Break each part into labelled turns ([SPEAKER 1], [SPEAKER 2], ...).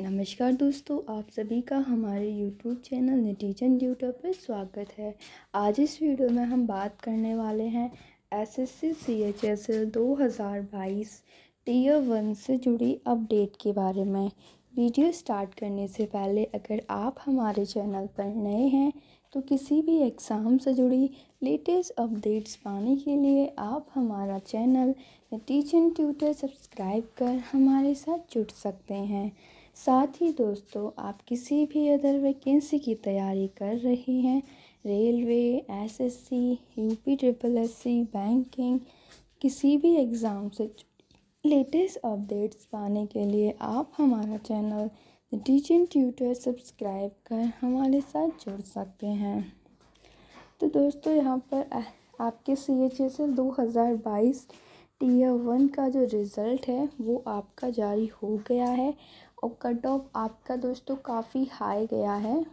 [SPEAKER 1] नमस्कार दोस्तों आप सभी का हमारे यूट्यूब चैनल नटीजन ड्यूटर पर स्वागत है आज इस वीडियो में हम बात करने वाले हैं S S C C H S L दो हज़ार बाईस टीयर वन से जुड़ी अपडेट के बारे में वीडियो स्टार्ट करने से पहले अगर आप हमारे चैनल पर नए हैं तो किसी भी एग्ज़ाम से जुड़ी लेटेस्ट अपडेट्स पाने के लिए आप हमारा चैनल नटीजन ट्यूटर सब्सक्राइब कर हमारे साथ जुड़ सकते हैं साथ ही दोस्तों आप किसी भी अदर वैकेंसी की तैयारी कर रहे हैं railway SSC UP triple SC banking किसी भी एग्ज़ाम से लेटेस्ट अपडेट्स पाने के लिए आप हमारा चैनल टीचिंग ट्यूटर सब्सक्राइब कर हमारे साथ जुड़ सकते हैं तो दोस्तों यहाँ पर आपके सी एच एस एल दो हज़ार बाईस टीयर वन का जो रिज़ल्ट है वो आपका जारी हो गया है और कट ऑफ आपका दोस्तों तो काफ़ी हाई गया है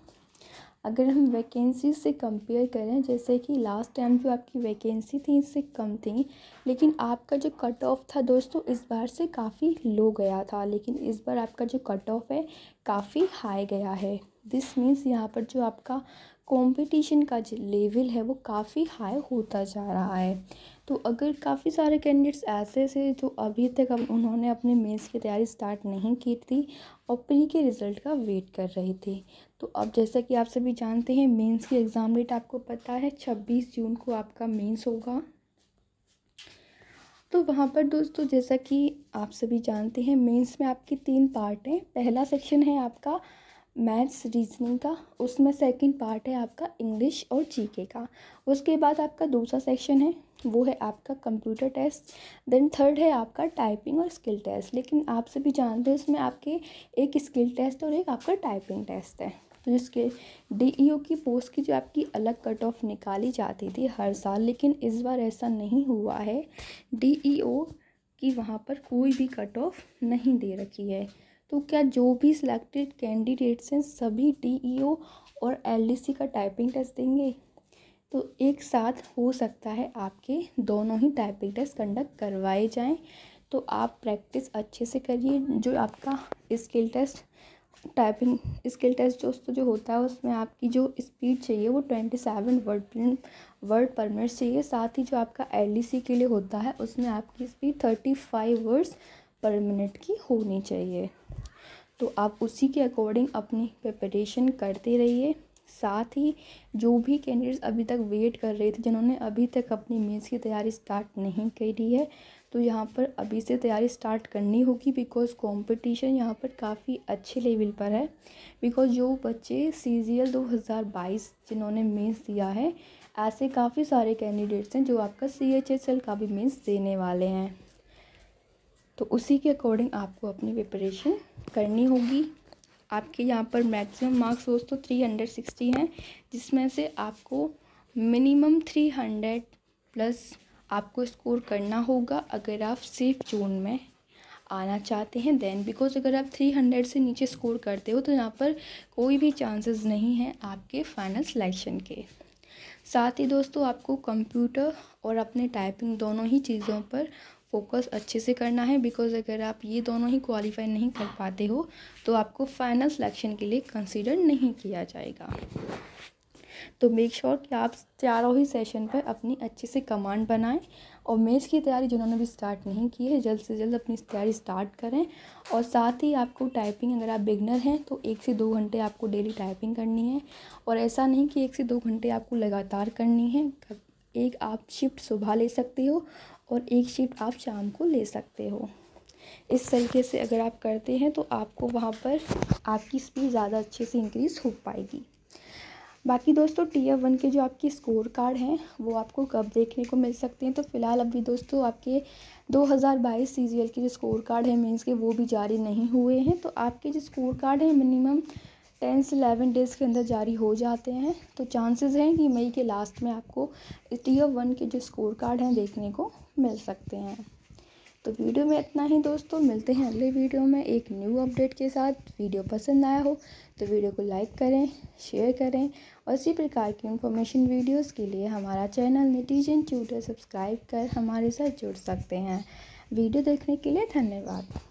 [SPEAKER 1] अगर हम वैकेंसी से कंपेयर करें जैसे कि लास्ट टाइम जो आपकी वैकेंसी थी इससे कम थी लेकिन आपका जो कट ऑफ था दोस्तों इस बार से काफ़ी लो गया था लेकिन इस बार आपका जो कट ऑफ है काफ़ी हाई गया है दिस मीन्स यहाँ पर जो आपका कंपटीशन का जो लेवल है वो काफ़ी हाई होता जा रहा है तो अगर काफ़ी सारे कैंडिडेट्स ऐसे थे जो अभी तक अब उन्होंने अपने मेंस की तैयारी स्टार्ट नहीं की थी और प्री के रिज़ल्ट का वेट कर रहे थे तो अब जैसा कि आप सभी जानते हैं मेंस की एग्ज़ाम डेट आपको पता है छब्बीस जून को आपका मेंस होगा तो वहाँ पर दोस्तों जैसा कि आप सभी जानते हैं मेन्स में आपके तीन पार्ट हैं पहला सेक्शन है आपका मैथ्स रीजनिंग का उसमें सेकंड पार्ट है आपका इंग्लिश और जीके का उसके बाद आपका दूसरा सेक्शन है वो है आपका कंप्यूटर टेस्ट देन थर्ड है आपका टाइपिंग और स्किल टेस्ट लेकिन आप सभी जानते हैं इसमें आपके एक स्किल टेस्ट और एक आपका टाइपिंग टेस्ट है तो जिसके डी e की पोस्ट की जो आपकी अलग कट ऑफ निकाली जाती थी हर साल लेकिन इस बार ऐसा नहीं हुआ है डी e की वहाँ पर कोई भी कट ऑफ नहीं दे रखी है तो क्या जो भी सिलेक्टेड कैंडिडेट्स हैं सभी डी e और एल का टाइपिंग टेस्ट देंगे तो एक साथ हो सकता है आपके दोनों ही टाइपिंग टेस्ट कंडक्ट करवाए जाएं तो आप प्रैक्टिस अच्छे से करिए जो आपका skill test typing skill test दोस्तों जो होता है उसमें आपकी जो स्पीड चाहिए वो twenty seven word word per minute चाहिए साथ ही जो आपका एल e के लिए होता है उसमें आपकी speed thirty five words per minute की होनी चाहिए तो आप उसी के अकॉर्डिंग अपनी प्रिपरेशन करते रहिए साथ ही जो भी कैंडिडेट्स अभी तक वेट कर रहे थे जिन्होंने अभी तक अपनी मेंस की तैयारी स्टार्ट नहीं करी है तो यहाँ पर अभी से तैयारी स्टार्ट करनी होगी बिकॉज कंपटीशन यहाँ पर काफ़ी अच्छे लेवल पर है बिकॉज जो बच्चे सी जी एल दो हज़ार बाईस जिन्होंने मेंस दिया है ऐसे काफ़ी सारे कैंडिडेट्स हैं जो आपका सी एच एस एल का भी मीन्स देने वाले हैं तो उसी के अकॉर्डिंग आपको अपनी प्रिपरेशन करनी होगी आपके यहाँ पर मैक्सिमम मार्क्स दोस्तों थ्री हंड्रेड सिक्सटी हैं जिसमें से आपको मिनिमम थ्री हंड्रेड प्लस आपको स्कोर करना होगा अगर आप सेफ जोन में आना चाहते हैं देन बिकॉज अगर आप थ्री हंड्रेड से नीचे स्कोर करते हो तो यहाँ पर कोई भी चांसेस नहीं है आपके फाइनल सिलेक्शन के साथ ही दोस्तों आपको कंप्यूटर और अपने टाइपिंग दोनों ही चीज़ों पर फोकस अच्छे से करना है बिकॉज़ अगर आप ये दोनों ही क्वालिफाई नहीं कर पाते हो तो आपको फाइनल सिलेक्शन के लिए कंसिडर नहीं किया जाएगा तो मेक श्योर sure कि आप चारों ही सेशन पर अपनी अच्छे से कमांड बनाएं और मेंस की तैयारी जिन्होंने भी स्टार्ट नहीं की है जल्द से जल्द अपनी तैयारी स्टार्ट करें और साथ ही आपको टाइपिंग अगर आप बिगनर हैं तो एक से दो घंटे आपको डेली टाइपिंग करनी है और ऐसा नहीं कि एक से दो घंटे आपको लगातार करनी है एक आप शिफ्ट सुबह ले सकते हो और एक शिफ्ट आप शाम को ले सकते हो इस तरीके से अगर आप करते हैं तो आपको वहाँ पर आपकी स्पीड ज़्यादा अच्छे से इंक्रीज़ हो पाएगी बाकी दोस्तों टीयर वन के जो आपके स्कोर कार्ड हैं वो आपको कब देखने को मिल सकते हैं तो फ़िलहाल अभी दोस्तों आपके 2022 सीजीएल के जो स्कोर कार्ड हैं मीन्स के वो भी जारी नहीं हुए हैं तो आपके जो स्कोर कार्ड हैं मिनिमम टेन से एलेवन डेज़ के अंदर जारी हो जाते हैं तो चांसेस हैं कि मई के लास्ट में आपको टीयर वन के जो स्कोर कार्ड हैं देखने को मिल सकते हैं तो वीडियो में इतना ही दोस्तों मिलते हैं अगले वीडियो में एक न्यू अपडेट के साथ वीडियो पसंद आया हो तो वीडियो को लाइक करें शेयर करें और इसी प्रकार की इन्फॉर्मेशन वीडियोस के लिए हमारा चैनल नेटिजन ट्यूटर सब्सक्राइब कर हमारे साथ जुड़ सकते हैं वीडियो देखने के लिए धन्यवाद